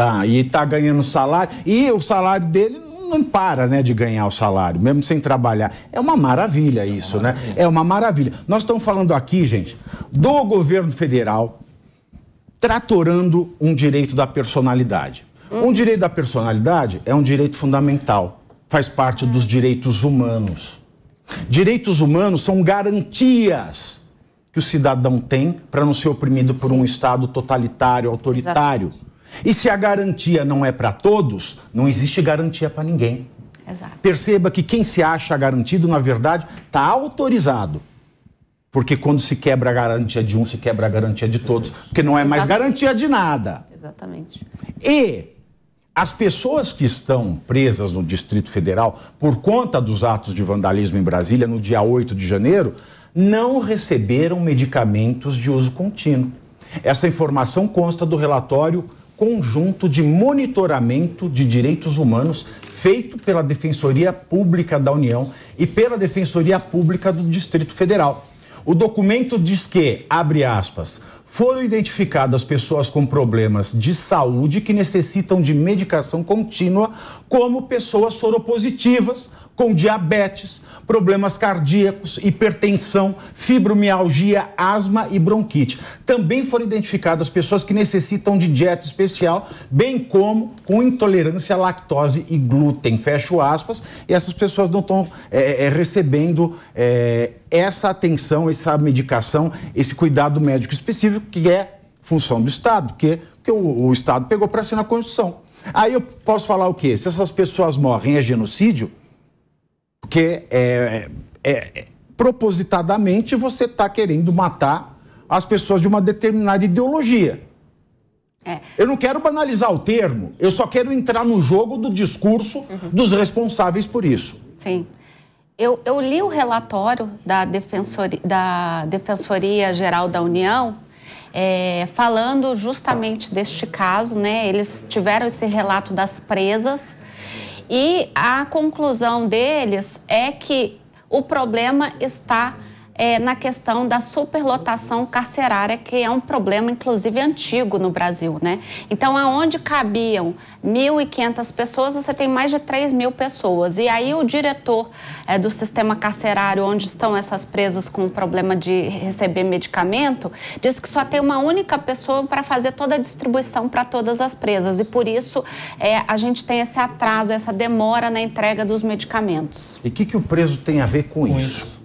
Tá, e tá ganhando salário. E o salário dele não para né, de ganhar o salário, mesmo sem trabalhar. É uma maravilha isso, é uma maravilha. né? É uma maravilha. Nós estamos falando aqui, gente, do governo federal tratorando um direito da personalidade. Hum. Um direito da personalidade é um direito fundamental, faz parte dos direitos humanos. Direitos humanos são garantias que o cidadão tem para não ser oprimido por Sim. um Estado totalitário, autoritário. Exatamente. E se a garantia não é para todos, não existe garantia para ninguém. Exato. Perceba que quem se acha garantido, na verdade, está autorizado. Porque quando se quebra a garantia de um, se quebra a garantia de todos. Porque não é mais garantia de nada. Exatamente. E as pessoas que estão presas no Distrito Federal por conta dos atos de vandalismo em Brasília no dia 8 de janeiro não receberam medicamentos de uso contínuo. Essa informação consta do relatório conjunto de monitoramento de direitos humanos feito pela Defensoria Pública da União e pela Defensoria Pública do Distrito Federal. O documento diz que, abre aspas, foram identificadas pessoas com problemas de saúde que necessitam de medicação contínua, como pessoas soropositivas, com diabetes, problemas cardíacos, hipertensão, fibromialgia, asma e bronquite. Também foram identificadas pessoas que necessitam de dieta especial, bem como com intolerância à lactose e glúten. Fecho aspas. E essas pessoas não estão é, é, recebendo é, essa atenção, essa medicação, esse cuidado médico específico que é função do Estado, que, que o, o Estado pegou para assinar a Constituição. Aí eu posso falar o quê? Se essas pessoas morrem, é genocídio? Porque é, é, é, propositadamente você está querendo matar as pessoas de uma determinada ideologia. É. Eu não quero banalizar o termo, eu só quero entrar no jogo do discurso uhum. dos responsáveis por isso. Sim. Eu, eu li o relatório da, Defensoria, da Defensoria Geral da União é, falando justamente deste caso, né? Eles tiveram esse relato das presas e a conclusão deles é que o problema está é, na questão da superlotação carcerária, que é um problema, inclusive, antigo no Brasil. Né? Então, aonde cabiam 1.500 pessoas, você tem mais de 3 mil pessoas. E aí, o diretor é, do sistema carcerário, onde estão essas presas com o problema de receber medicamento, diz que só tem uma única pessoa para fazer toda a distribuição para todas as presas. E por isso, é, a gente tem esse atraso, essa demora na entrega dos medicamentos. E o que, que o preso tem a ver com, com isso? isso?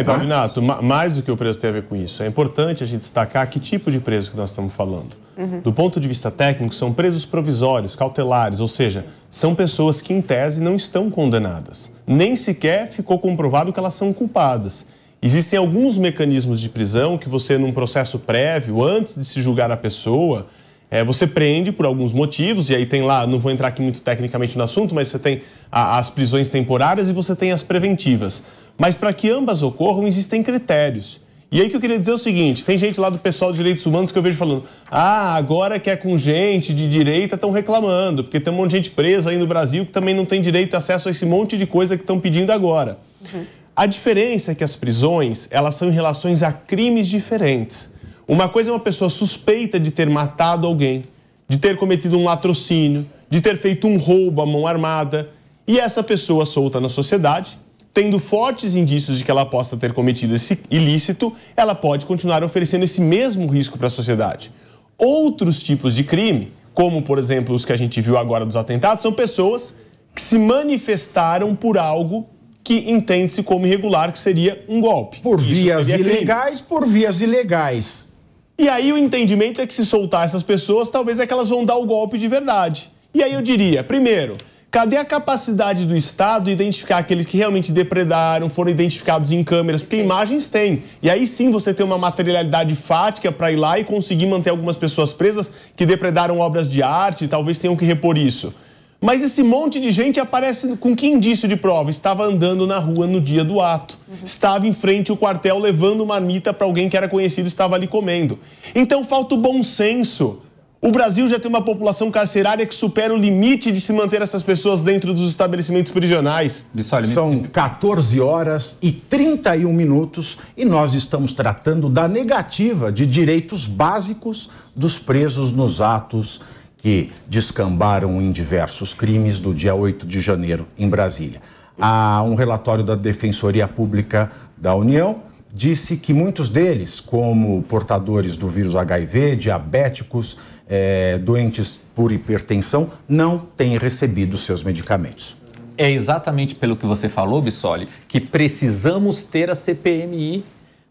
Tá, e tá. mais do que o preço tem a ver com isso, é importante a gente destacar que tipo de preso que nós estamos falando. Uhum. Do ponto de vista técnico, são presos provisórios, cautelares, ou seja, são pessoas que, em tese, não estão condenadas. Nem sequer ficou comprovado que elas são culpadas. Existem alguns mecanismos de prisão que você, num processo prévio, antes de se julgar a pessoa, é, você prende por alguns motivos, e aí tem lá, não vou entrar aqui muito tecnicamente no assunto, mas você tem a, as prisões temporárias e você tem as preventivas. Mas para que ambas ocorram, existem critérios. E aí que eu queria dizer é o seguinte: tem gente lá do pessoal de direitos humanos que eu vejo falando, ah, agora que é com gente de direita estão reclamando, porque tem um monte de gente presa aí no Brasil que também não tem direito a acesso a esse monte de coisa que estão pedindo agora. Uhum. A diferença é que as prisões, elas são em relações a crimes diferentes. Uma coisa é uma pessoa suspeita de ter matado alguém, de ter cometido um latrocínio, de ter feito um roubo à mão armada, e essa pessoa solta na sociedade tendo fortes indícios de que ela possa ter cometido esse ilícito, ela pode continuar oferecendo esse mesmo risco para a sociedade. Outros tipos de crime, como por exemplo os que a gente viu agora dos atentados, são pessoas que se manifestaram por algo que entende-se como irregular, que seria um golpe. Por Isso vias ilegais, crime. por vias ilegais. E aí o entendimento é que se soltar essas pessoas, talvez é que elas vão dar o golpe de verdade. E aí eu diria, primeiro, Cadê a capacidade do Estado de identificar aqueles que realmente depredaram, foram identificados em câmeras? Porque imagens tem. E aí sim você tem uma materialidade fática para ir lá e conseguir manter algumas pessoas presas que depredaram obras de arte, talvez tenham que repor isso. Mas esse monte de gente aparece com que indício de prova? Estava andando na rua no dia do ato. Uhum. Estava em frente ao quartel levando uma marmita para alguém que era conhecido e estava ali comendo. Então falta o bom senso. O Brasil já tem uma população carcerária que supera o limite de se manter essas pessoas dentro dos estabelecimentos prisionais. São 14 horas e 31 minutos e nós estamos tratando da negativa de direitos básicos dos presos nos atos que descambaram em diversos crimes do dia 8 de janeiro em Brasília. Há um relatório da Defensoria Pública da União disse que muitos deles, como portadores do vírus HIV, diabéticos é, doentes por hipertensão não têm recebido seus medicamentos. É exatamente pelo que você falou, Bissoli, que precisamos ter a CPMI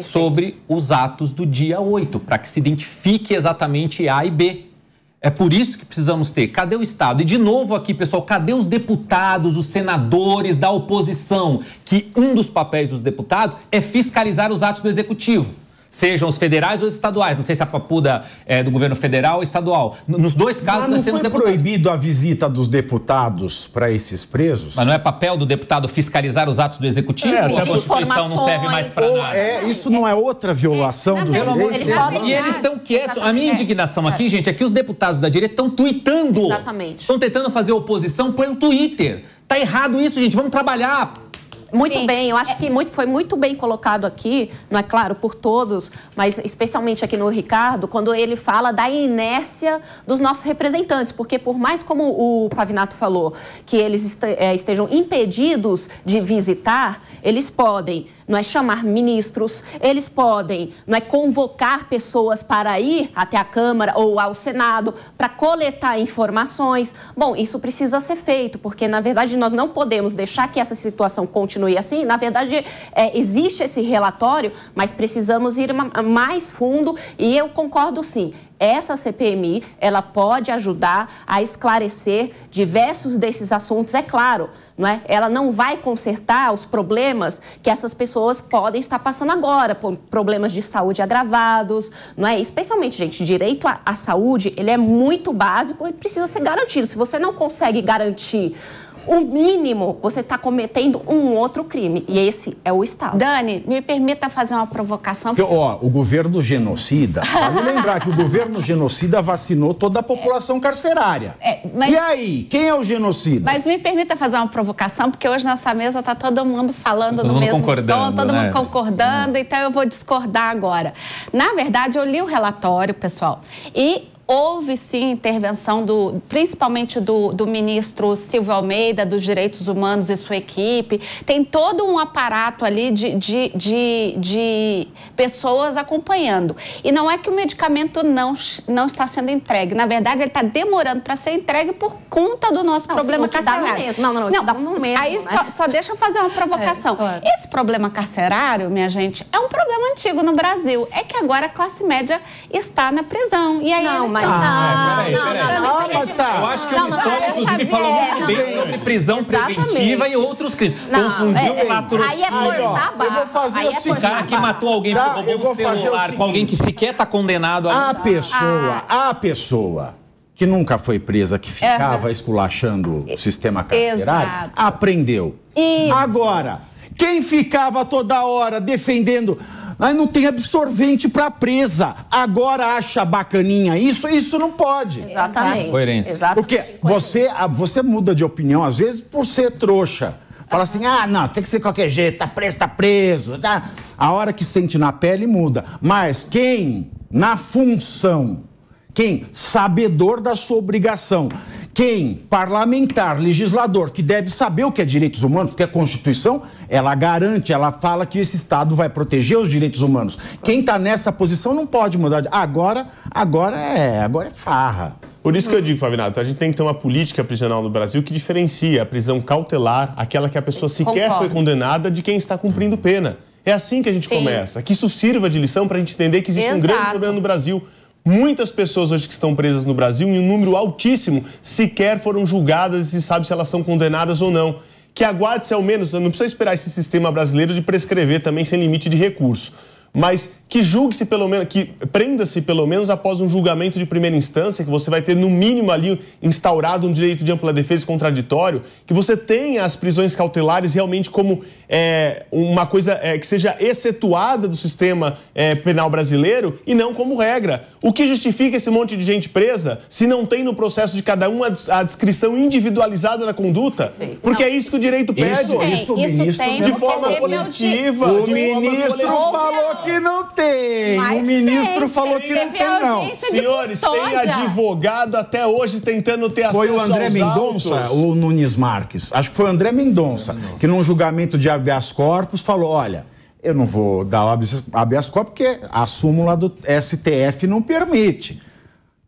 sobre os atos do dia 8, para que se identifique exatamente A e B. É por isso que precisamos ter. Cadê o Estado? E de novo aqui, pessoal, cadê os deputados, os senadores da oposição? Que um dos papéis dos deputados é fiscalizar os atos do executivo sejam os federais ou os estaduais. Não sei se a papuda é do governo federal ou estadual. Nos dois casos, nós temos deputados. proibido a visita dos deputados para esses presos? Mas não é papel do deputado fiscalizar os atos do executivo? É, a Constituição não serve mais para nada. É, isso não é outra violação é, dos não, direitos? Eles e eles estão quietos. Exatamente. A minha indignação aqui, é. gente, é que os deputados da direita estão tweetando. Exatamente. Estão tentando fazer oposição pelo Twitter. Tá errado isso, gente. Vamos trabalhar. Muito Sim. bem, eu acho é. que muito, foi muito bem colocado aqui, não é claro, por todos, mas especialmente aqui no Ricardo, quando ele fala da inércia dos nossos representantes, porque por mais como o Pavinato falou, que eles é, estejam impedidos de visitar, eles podem, não é chamar ministros, eles podem, não é convocar pessoas para ir até a Câmara ou ao Senado para coletar informações. Bom, isso precisa ser feito, porque na verdade nós não podemos deixar que essa situação continue continue assim. Na verdade, é, existe esse relatório, mas precisamos ir mais fundo e eu concordo sim essa CPMI ela pode ajudar a esclarecer diversos desses assuntos, é claro, não é? Ela não vai consertar os problemas que essas pessoas podem estar passando agora, problemas de saúde agravados, não é? Especialmente, gente, direito à, à saúde, ele é muito básico e precisa ser garantido. Se você não consegue garantir o mínimo, você está cometendo um outro crime. E esse é o Estado. Dani, me permita fazer uma provocação. Porque, ó, o governo genocida, vale lembrar que o governo genocida vacinou toda a população carcerária. É, mas, e aí, quem é o genocida? Mas me permita fazer uma provocação, porque hoje nessa mesa está todo mundo falando tá todo no mundo mesmo concordando, tom, todo né? mundo concordando, hum. então eu vou discordar agora. Na verdade, eu li o relatório, pessoal, e Houve sim intervenção, do, principalmente do, do ministro Silvio Almeida, dos Direitos Humanos e sua equipe. Tem todo um aparato ali de, de, de, de pessoas acompanhando. E não é que o medicamento não, não está sendo entregue. Na verdade, ele está demorando para ser entregue por conta do nosso não, problema carcerário. Não, não, não, aí né? só, só, deixa eu fazer uma é, provocação. É, claro. Esse problema carcerário, minha gente, é um problema antigo no Brasil. É que agora a classe média está na prisão. E aí não, mas tá. ah, é, não. não, não, tá. não, Eu acho que o Bissol, inclusive, falou muito bem sobre prisão preventiva e outros crimes. Confundiu é, é, o latrocínio. Aí é forçar a Eu vou fazer assim. O cara que matou alguém porque roubou um celular com alguém que sequer está condenado a... A pessoa, a ah. pessoa que nunca foi presa, que ficava esculachando o sistema carcerário, aprendeu. Isso. Agora, quem ficava toda hora defendendo Aí não tem absorvente para presa. Agora acha bacaninha isso, isso não pode. Exatamente. Coerência. Exatamente. Porque você, você muda de opinião às vezes por ser trouxa. Fala assim, ah, não, tem que ser de qualquer jeito, tá preso, tá preso. Tá. A hora que sente na pele muda. Mas quem, na função, quem? Sabedor da sua obrigação. Quem? Parlamentar, legislador, que deve saber o que é direitos humanos, porque a é Constituição, ela garante, ela fala que esse Estado vai proteger os direitos humanos. Quem está nessa posição não pode mudar. Agora, agora é, agora é farra. Por isso que eu digo, Fabinato, a gente tem que ter uma política prisional no Brasil que diferencia a prisão cautelar, aquela que a pessoa sequer Concordo. foi condenada, de quem está cumprindo pena. É assim que a gente Sim. começa. Que isso sirva de lição para a gente entender que existe Exato. um grande problema no Brasil. Muitas pessoas hoje que estão presas no Brasil, em um número altíssimo, sequer foram julgadas e se sabe se elas são condenadas ou não. Que aguarde-se ao menos, não precisa esperar esse sistema brasileiro de prescrever também sem limite de recurso mas que julgue-se pelo menos, que prenda-se pelo menos após um julgamento de primeira instância, que você vai ter no mínimo ali instaurado um direito de ampla defesa contraditório, que você tenha as prisões cautelares realmente como é, uma coisa é, que seja excetuada do sistema é, penal brasileiro e não como regra. O que justifica esse monte de gente presa se não tem no processo de cada um a, a descrição individualizada da conduta? Sim. Porque não. é isso que o direito pede. Isso, isso, isso tem, de forma coletiva. O ministro falou que não tem. Mas o ministro tem. falou que não tem, não. Senhores, tem advogado até hoje tentando ter foi acesso Foi o André Mendonça ou o Nunes Marques? Acho que foi o André Mendonça, que num julgamento de habeas corpus falou, olha... Eu não vou dar o habeas corpus porque a súmula do STF não permite.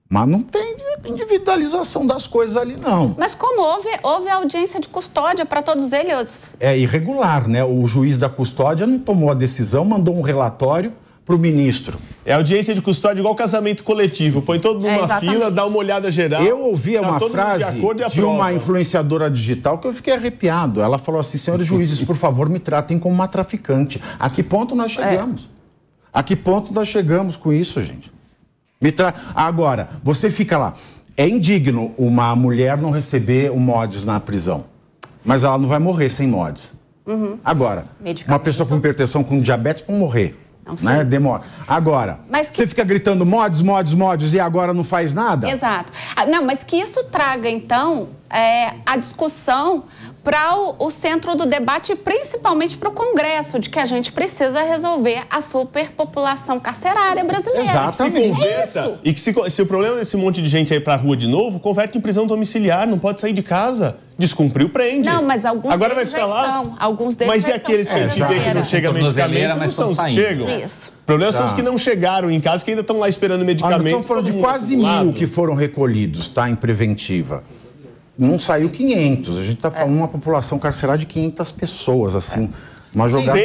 Mas não tem individualização das coisas ali, não. Mas como houve, houve audiência de custódia para todos eles? É irregular, né? O juiz da custódia não tomou a decisão, mandou um relatório para o ministro. É audiência de custódia igual casamento coletivo. Põe todo é, mundo é, numa fila, dá uma olhada geral. Eu ouvi tá uma frase de, de uma influenciadora digital que eu fiquei arrepiado. Ela falou assim, senhores juízes, por favor, me tratem como uma traficante. A que ponto nós é. chegamos? É. A que ponto nós chegamos com isso, gente? Me tra... Agora, você fica lá. É indigno uma mulher não receber o MODS na prisão. Sim. Mas ela não vai morrer sem MODS. Uhum. Agora, uma pessoa com hipertensão, com diabetes, pode morrer. Não, né? Demora. Agora, mas que... você fica gritando mods, mods, mods e agora não faz nada? Exato. Ah, não, mas que isso traga, então, é, a discussão para o centro do debate, principalmente para o Congresso, de que a gente precisa resolver a superpopulação carcerária brasileira. Exatamente. Que é converta, é e que se, se, o problema desse monte de gente aí para a rua de novo, converte em prisão domiciliar, não pode sair de casa. Descumpriu, prende. Não, mas alguns Agora deles vai ficar lá. Estão, alguns deles mas e aqueles que a gente vê que não chega medicamento, não são os chegam. Isso. O problema tá. são os tá. que não chegaram em casa, que ainda estão lá esperando então medicamento. Ah, estamos foram de quase mil que foram recolhidos, tá, em preventiva não saiu 500. A gente está é. falando é. uma população carcerária de 500 pessoas, assim. É. Uma jogada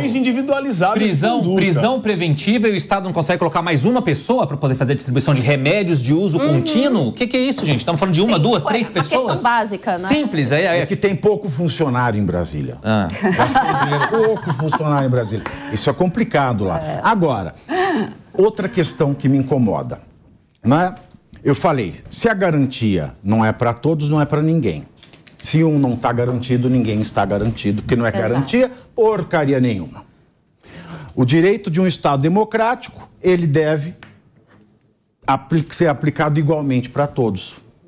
individualizadas. Prisão, prisão preventiva e o Estado não consegue colocar mais uma pessoa para poder fazer a distribuição de remédios de uso uhum. contínuo? O que, que, é isso, gente? Estamos falando de uma, Sim, duas, três é pessoas? questão básica, né? Simples. É, é... é que tem pouco funcionário em Brasília. Ah. pouco funcionário em Brasília. Isso é complicado lá. É. Agora, outra questão que me incomoda. Né? Eu falei, se a garantia não é para todos, não é para ninguém. Se um não está garantido, ninguém está garantido, porque não é Exato. garantia porcaria nenhuma. O direito de um Estado democrático, ele deve apl ser aplicado igualmente para todos.